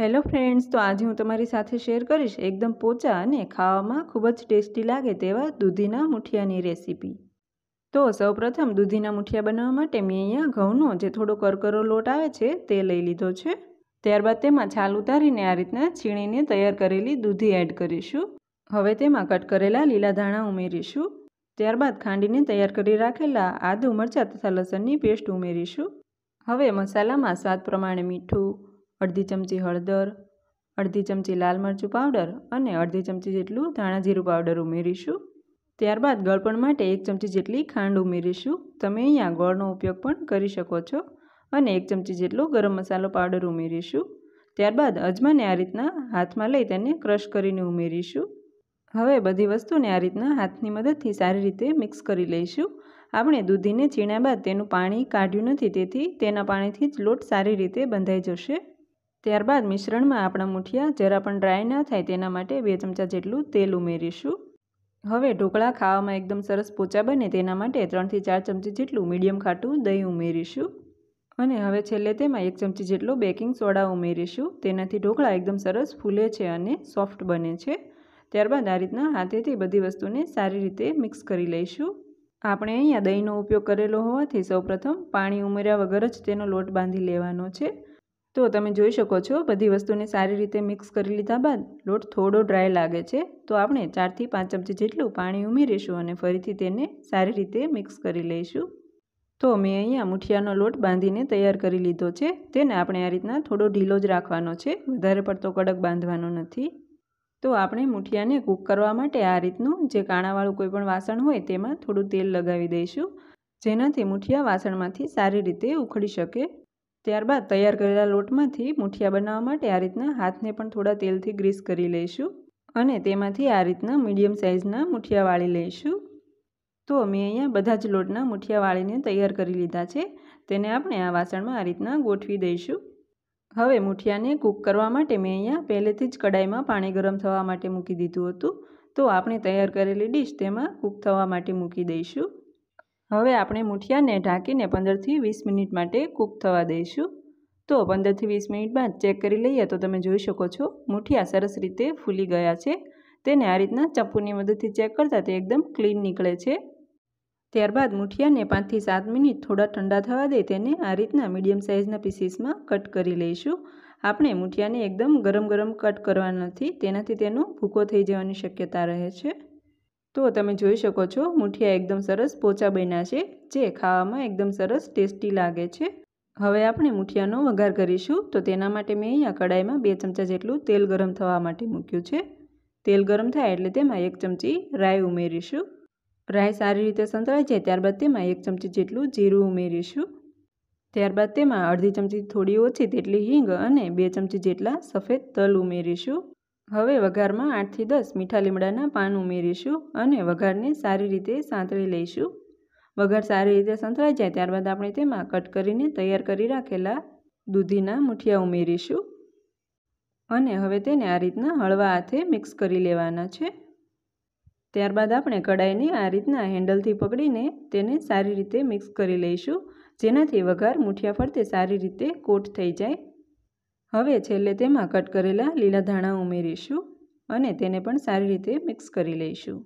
hello friends તો આજે હું તમારી સાથે શેર કરીશ એકદમ પોચા અને ખાવામાં ખૂબ જ ટેસ્ટી લાગે તેવા દૂધીના મુઠિયાની રેસીપી તો સૌપ્રથમ દૂધીના મુઠિયા બનાવવા માટે મેં અહીંયા ઘઉંનો જે થોડો કરકરો લોટ આવે છે તે લઈ લીધો છે ત્યારબાદ તેમાં છાલ ઉતારીને આ રીતના છીણીને તૈયાર કરેલી દૂધી એડ કરીશું હવે તેમાં કટ કરેલા લીલા ધાણા ઉમેરીશું ત્યારબાદ ખાંડીને તૈયાર કરી રાખેલા આદુ મરચાં તથા લસણની પેસ્ટ ઉમેરીશું હવે મસાલામાં સ્વાદ પ્રમાણે મીઠું અડધી ચમચી હળદર અડધી ચમચી લાલ મરચું પાવડર અને અડધી ચમચી જેટલું ધાણા જીરું પાવડર ઉમેરીશું ત્યારબાદ ગળપણ માટે એક ચમચી જેટલી ખાંડ ઉમેરીશું તમે અહીંયા ગોળનો ઉપયોગ પણ કરી શકો છો અને એક ચમચી જેટલો ગરમ મસાલો પાવડર ઉમેરીશું ત્યારબાદ અજમાને આ રીતના હાથમાં લઈ તેને ક્રશ કરીને ઉમેરીશું હવે બધી વસ્તુને આ રીતના હાથની મદદથી સારી રીતે મિક્સ કરી લઈશું આપણે દૂધીને છીણ્યા બાદ તેનું પાણી કાઢ્યું નથી તેથી તેના પાણીથી જ લોટ સારી રીતે બંધાઈ જશે ત્યારબાદ મિશ્રણમાં આપણા મુઠિયા જરા પણ ડ્રાય ના થાય તેના માટે બે ચમચા જેટલું તેલ ઉમેરીશું હવે ઢોકળા ખાવામાં એકદમ સરસ પોચા બને તેના માટે ત્રણથી ચાર ચમચી જેટલું મીડિયમ ખાટું દહીં ઉમેરીશું અને હવે છેલ્લે તેમાં એક ચમચી જેટલો બેકિંગ સોડા ઉમેરીશું તેનાથી ઢોકળા એકદમ સરસ ફૂલે છે અને સોફ્ટ બને છે ત્યારબાદ આ રીતના હાથેથી બધી વસ્તુને સારી રીતે મિક્સ કરી લઈશું આપણે અહીંયા દહીંનો ઉપયોગ કરેલો હોવાથી સૌપ્રથમ પાણી ઉમેર્યા વગર જ તેનો લોટ બાંધી લેવાનો છે તો તમે જોઈ શકો છો બધી વસ્તુને સારી રીતે મિક્સ કરી લીધા બાદ લોટ થોડો ડ્રાય લાગે છે તો આપણે ચારથી પાંચ ચમચી જેટલું પાણી ઉમેરીશું અને ફરીથી તેને સારી રીતે મિક્સ કરી લઈશું તો મેં અહીંયા મુઠિયાનો લોટ બાંધીને તૈયાર કરી લીધો છે તેને આપણે આ રીતના થોડો ઢીલો જ રાખવાનો છે વધારે પડતો કડક બાંધવાનો નથી તો આપણે મુઠિયાને કૂક કરવા માટે આ રીતનું જે કાણાવાળું કોઈપણ વાસણ હોય તેમાં થોડું તેલ લગાવી દઈશું જેનાથી મુઠિયા વાસણમાંથી સારી રીતે ઉખડી શકે ત્યારબાદ તૈયાર કરેલા લોટમાંથી મુઠિયા બનાવવા માટે આ રીતના હાથને પણ થોડા તેલથી ગ્રીસ કરી લઈશું અને તેમાંથી આ રીતના મીડિયમ સાઇઝના મુઠિયા વાળી લઈશું તો મેં અહીંયા બધા જ લોટના મુઠિયા વાળીને તૈયાર કરી લીધા છે તેને આપણે આ વાસણમાં આ રીતના ગોઠવી દઈશું હવે મુઠિયાને કૂક કરવા માટે મેં અહીંયા પહેલેથી જ કડાઈમાં પાણી ગરમ થવા માટે મૂકી દીધું હતું તો આપણે તૈયાર કરેલી ડિશ તેમાં કૂક થવા માટે મૂકી દઈશું હવે આપણે મૂઠિયાને ઢાંકીને પંદરથી વીસ મિનિટ માટે કૂક થવા દઈશું તો પંદરથી વીસ મિનિટ બાદ ચેક કરી લઈએ તો તમે જોઈ શકો છો મૂઠિયા સરસ રીતે ફૂલી ગયા છે તેને આ રીતના ચપ્પુની મદદથી ચેક કરતાં તે એકદમ ક્લીન નીકળે છે ત્યારબાદ મૂઠિયાને પાંચથી સાત મિનિટ થોડા ઠંડા થવા દે તેને આ રીતના મીડિયમ સાઇઝના પીસીસમાં કટ કરી લઈશું આપણે મૂઠિયાને એકદમ ગરમ ગરમ કટ કરવા નથી તેનાથી તેનો ભૂકો થઈ જવાની શક્યતા રહે છે તો તમે જોઈ શકો છો મુઠિયા એકદમ સરસ પોચા બન્યા છે જે ખાવામાં એકદમ સરસ ટેસ્ટી લાગે છે હવે આપણે મુઠિયાનો વઘાર કરીશું તો તેના માટે મેં અહીંયા કડાઈમાં બે ચમચા જેટલું તેલ ગરમ થવા માટે મૂક્યું છે તેલ ગરમ થાય એટલે તેમાં એક ચમચી રાઈ ઉમેરીશું રાઈ સારી રીતે સંતળાય છે ત્યારબાદ તેમાં એક ચમચી જેટલું જીરું ઉમેરીશું ત્યારબાદ તેમાં અડધી ચમચી થોડી ઓછી તેટલી હિંગ અને બે ચમચી જેટલા સફેદ તલ ઉમેરીશું હવે વઘારમાં આઠથી દસ મીઠા લીમડાના પાન ઉમેરીશું અને વઘારને સારી રીતે સાંતળી લઈશું વઘાર સારી રીતે સંતળાઈ જાય ત્યારબાદ આપણે તેમાં કટ કરીને તૈયાર કરી રાખેલા દૂધીના મૂઠિયા ઉમેરીશું અને હવે તેને આ રીતના હળવા હાથે મિક્સ કરી લેવાના છે ત્યારબાદ આપણે કડાઈને આ રીતના હેન્ડલથી પકડીને તેને સારી રીતે મિક્સ કરી લઈશું જેનાથી વઘાર મૂઠિયા ફરતે સારી રીતે કોટ થઈ જાય હવે છેલ્લે તેમાં કટ કરેલા લીલા ધાણા ઉમેરીશું અને તેને પણ સારી રીતે મિક્સ કરી લઈશું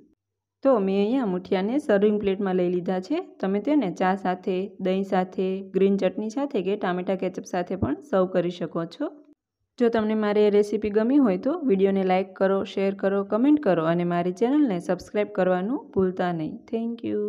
તો મેં અહીંયા મુઠિયાને સર્વિંગ પ્લેટમાં લઈ લીધા છે તમે તેને ચા સાથે દહીં સાથે ગ્રીન ચટણી સાથે કે ટામેટા કેચઅપ સાથે પણ સર્વ કરી શકો છો જો તમને મારી રેસીપી ગમી હોય તો વિડીયોને લાઇક કરો શેર કરો કમેન્ટ કરો અને મારી ચેનલને સબસ્ક્રાઈબ કરવાનું ભૂલતા નહીં થેન્ક યુ